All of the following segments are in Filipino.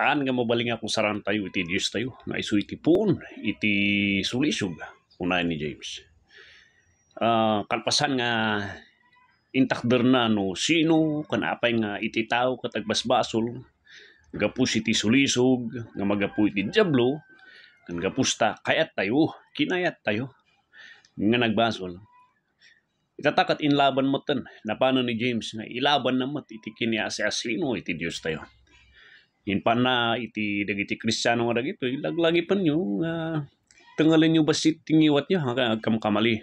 Haan nga mabaling kung saran tayo, iti Diyos tayo, na iso iti puon, iti sulisog, Unay ni James. Uh, kalpasan nga intakder na no sino kanapay nga iti tao katagbasbasol gapus iti sulisog nga magapu iti diablo kan gapusta kayat tayo kinayat tayo nga nagbasol itatakat inlaban moten napano ni James nga ilaban na mat iti kiniasi asino iti Dios tayo in pana iti dagiti kristyano nga dagito ilaglagi pan nyo uh, tengalin nyo basit tingiwat nyo hanggang agkamkamali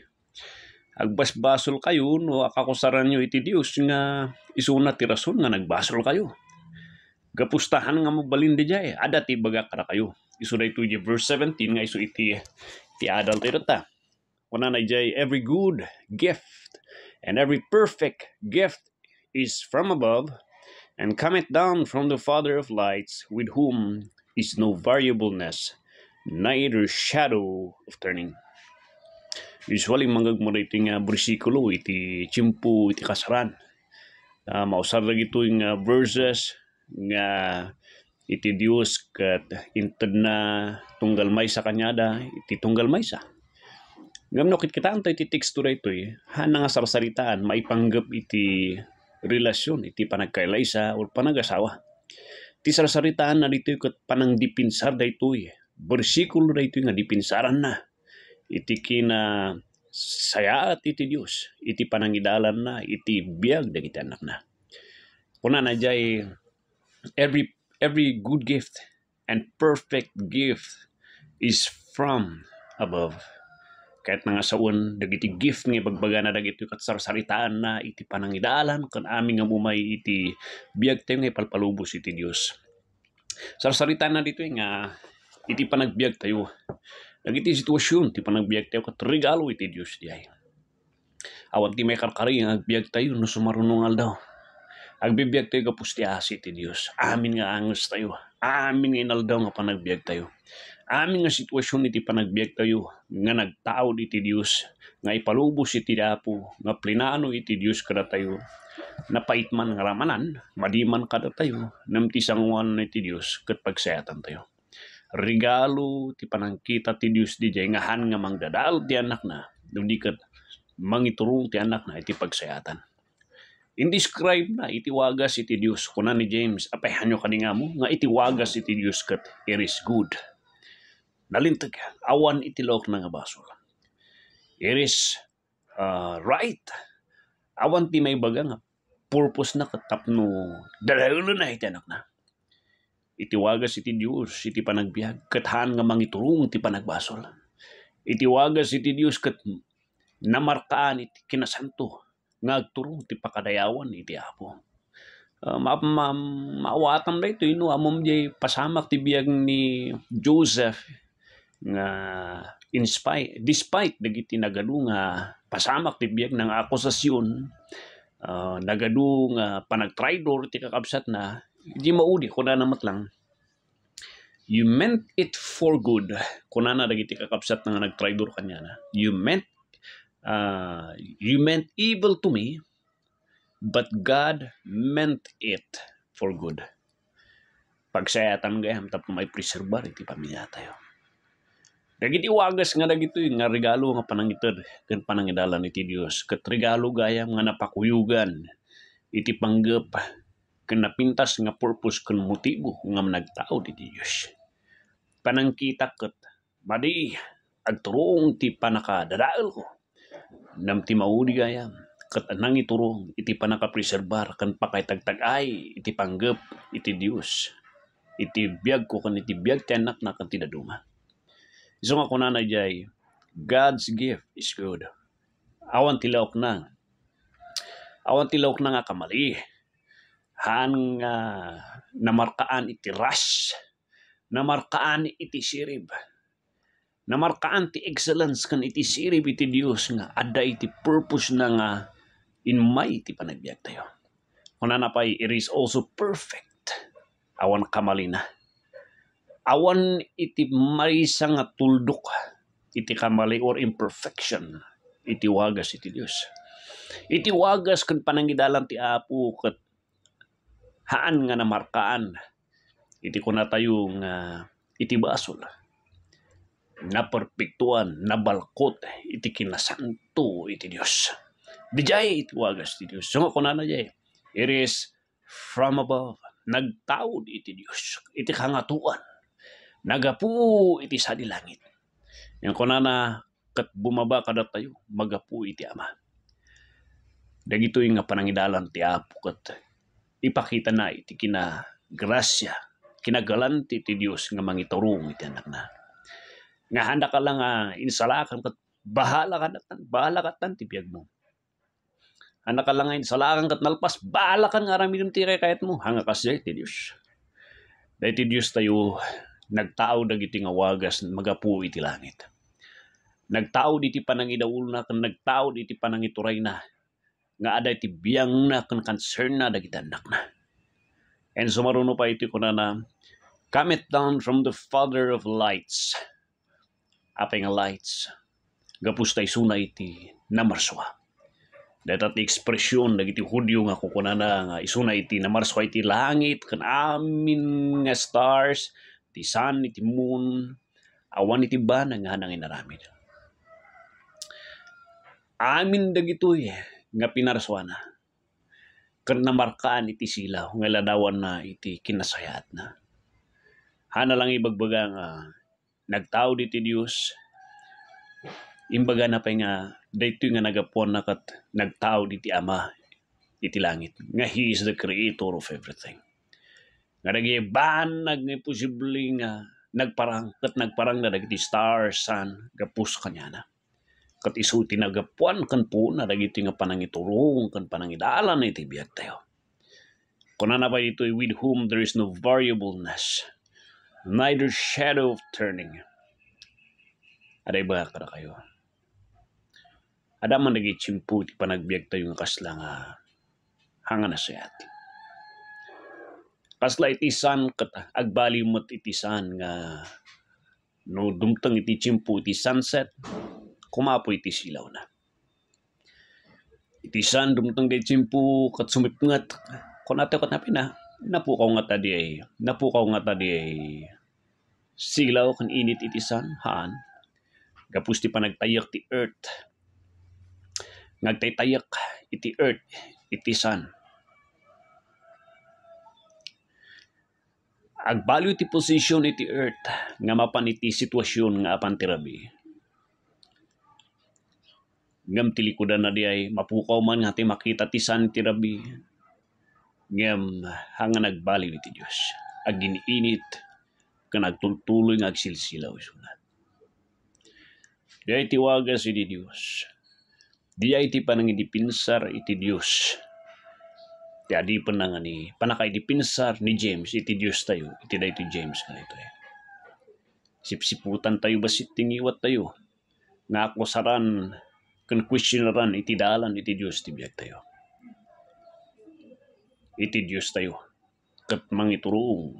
agbasbasol kayo no akakusaran nyo iti Dios nga isuna ti rason nga nagbasol kayo gapustahan nga magbalindi jay ada ti baga kada kayo iso na ito verse 17 nga isu iti ti adult ito ta kuna na jay every good gift and every perfect gift is from above and cometh down from the Father of lights, with whom is no variableness, neither shadow of turning. Usually, manggag mo ito yung uh, ah, bersikulo, iti chimpu, iti kasaran. Uh, mausar lagi ito yung uh, verses nga iti Dios kat inted na tunggal may sa kanya iti tunggal may sa. Gamno kit kita ito iti tekstura ito eh. Hanang nga sarsaritaan, maipanggap iti relasyon iti panagkailaysa o panagasawa. Ti sarasaritaan na dito kat panang dipinsar da ito Bersikulo da ito nga dipinsaran na. Iti kina sayaat iti Dios iti panangidalan na, iti biyag dagiti anak na. Kuna na jay, every, every good gift and perfect gift is from above kahit nga sa un, dagiti gift nga ipagbaga na dagiti sarsaritaan na iti panangidalan, kan aming nga umay iti biyag tayo nga ipalpalubos iti Diyos. Sarsaritaan na dito eh, nga iti panagbiag tayo. Dagiti sitwasyon, iti panagbiag tayo kat regalo iti Diyos di ay. Awan ti may karkari nga agbiag tayo no sumarunungal daw. Agbibiyag tayo kapos iti asi Diyos. Amin nga angus tayo. Amin nga inaldaw nga panagbiag tayo. Amin nga sitwasyon iti panagbiag tayo, nga nagtao iti Dios nga ipalubos iti dapo, nga plinano iti Dios kada tayo, napait man nga ramanan, madiman kada tayo, namti sangwan iti Dios ket pagsayatan tayo. Regalo ti panangkita ti Dios di jay nga han nga mangdadal ti anak na, dumdi ket mangiturong ti anak na iti pagsayatan. Indescribe na itiwagas iti Dios kuna ni James apay hanyo kani nga mo nga itiwagas iti Dios ket it is good nalintag awan itilok nga basol. It is uh, right. Awan ti may baga nga ah. purpose na katapno dalayo na itanak na. Itiwagas iti Dios iti panagbiag kathan nga mangiturong ti panagbasol. Itiwagas iti Dios kat namarkaan iti kinasanto nga agturong ti pakadayawan iti Apo. Uh, ma ma maawatam na ito, ino, amom jay pasamak ti biyag ni Joseph nga in spite, despite dagiti nagadu nga pasamak ti biag ng akusasyon uh, nagadu nga panagtraidor ti kakabsat na di maudi kuna namat lang you meant it for good kuna na dagiti kakabsat nga nagtraidor kanya na you meant uh, you meant evil to me but God meant it for good pagsayatan gayam tapos may preservar iti pamilya tayo Dagiti wagas nga dagitoy nga regalo nga panangited ken panangidalan iti Dios ket regalo gayam nga napakuyugan iti panggep ken napintas nga purpose ken motibo nga managtao iti Dios. Panangkita ket madi agturong ti panakadadael ko nam ti maudi gayam ket nang iturong iti panakapreserbar ken pakaitagtagay iti panggep iti Dios iti biyag ko kan iti biyag ti anak na kan ti So nga ko jay, God's gift is good. Awan tilaok na. Awan tilaok na nga kamali. Han nga uh, namarkaan iti rush. Namarkaan iti sirib. Namarkaan ti excellence kan iti sirib iti Dios nga adda iti purpose na nga in my iti panagbiag tayo. Kuna na pa, it is also perfect. Awan kamali na awan iti marisa nga tuldok iti kamali or imperfection iti wagas iti Dios iti wagas kun panangidalan ti Apo ket haan nga namarkaan iti kunatayo nga uh, iti basol na perpektuan na balkot iti kinasanto iti Dios dijay iti wagas iti Dios sumo kunana jay it is from above nagtaod iti Dios iti kangatuan nagapu iti sa di langit. Yan kat bumaba kada tayo, magapu iti ama. Dagito yung nga panangidalan ti apo kat ipakita na iti kina grasya, kinagalanti ti Dios nga mangiturong iti anak na. Nga handa ka lang uh, insalakan kat bahala ka natan, bahala ka tan tipiyag mo. Handa ka lang ah, insalakan kat nalpas, bahala ka nga ramidum ti kayat mo, hanga ka siya iti Dios. Dahil ti Dios tayo nagtao dagiti nga wagas magapu iti langit. Nagtao iti panangidaul na, nagtao diti panangituray na, nga ada iti biyang na kan concern na dagiti anak na. And sumaruno pa iti ko na na, Cometh down from the Father of lights. Apay nga lights, Gapustay tay sunay iti namarswa. Datat ekspresyon dagiti hudyo nga kukunana nga isuna iti namarswa iti langit kan amin nga stars iti sun, iti moon, awan iti ba, nanghanangin naramid. Amin dagitoy, nga pinarswana. Kan namarkaan iti sila, nga ladawan na iti kinasayat na. Hana lang ibagbaga nga, nagtao diti Dios imbaga na pa nga, dito nga nagapuan na kat, nagtao diti Ama, iti langit. Nga He is the creator of everything nga nagiban nag posibleng nga nagparang kat nagparang na dagiti star sun gapus kanya na kat isu tinagapuan kan po na dagiti nga panangiturong kan panangidalan na itibiyat tayo kunan na ba ito with whom there is no variableness neither shadow of turning aday ba kada kayo adaman nagitsimpo ti panagbiag tayo nga kasla nga hanga na sa atin Kasla iti san kat agbali mo't iti san nga no dumtang iti chimpo iti sunset, kumapo iti silaw na. Iti san dumtang iti chimpo kat sumipngat, kunate kat napina, napukaw nga tadi ay, napukaw nga tadi ay, silaw kan init iti san, haan, gapus ti panagtayak ti earth, nagtaytayak iti earth, iti sun, ag value ti posisyon iti earth nga mapaniti sitwasyon nga apan tirabi. Ngam tilikudan na diay mapukaw man nga ti makita ti san tirabi. Ngam hanga nagbaliw iti Dios. Aginiinit ka nagtultuloy nga agsilsilaw sunat. Diay tiwagas iti Dios. Diay ti panangidipinsar iti Dios ti adi panangan ni panakay di pinsar ni James iti Dios tayo iti dayto James nga ito eh. sipsiputan tayo basit tingiwat tayo na ako saran kan questionaran iti dalan iti Dios ti biag tayo iti Dios tayo kat mangituruong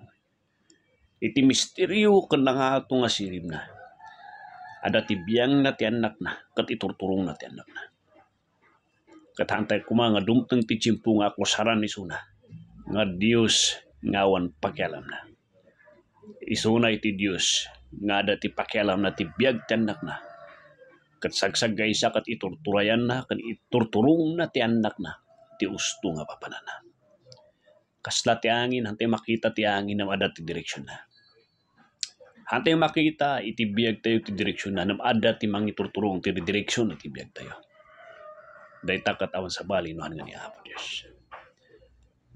iti misteryo kan nangato nga sirib na ada ti biyang na ti anak na kat iturturong na ti anak na katantay kuma nga dumtang ti chimpo nga kusaran saran ni Suna. Nga Dios ngawan pakialam na. Isuna iti Dios nga dati pakialam na ti biag tianak na. Kat sagsag gaysa kat iturturayan na, kat iturturong na ti anak na, ti usto nga papanana. Kasla ti angin, hantay makita ti angin nga ada ti direksyon na. Hantay makita iti biag tayo ti direksyon na, nga ada ti mangiturturong ti direksyon na ti biag tayo day takat awan sa balinuhan nga ni Apo Diyos.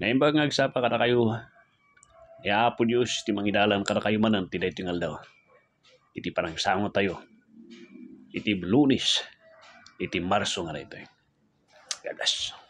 Naimbang nga agsapa kada kayo ni e, Apo Diyos ti mangidalan kada kayo manan ti day tingal daw. Iti parang sango tayo. Iti lunis. Iti Marso nga rito. God bless.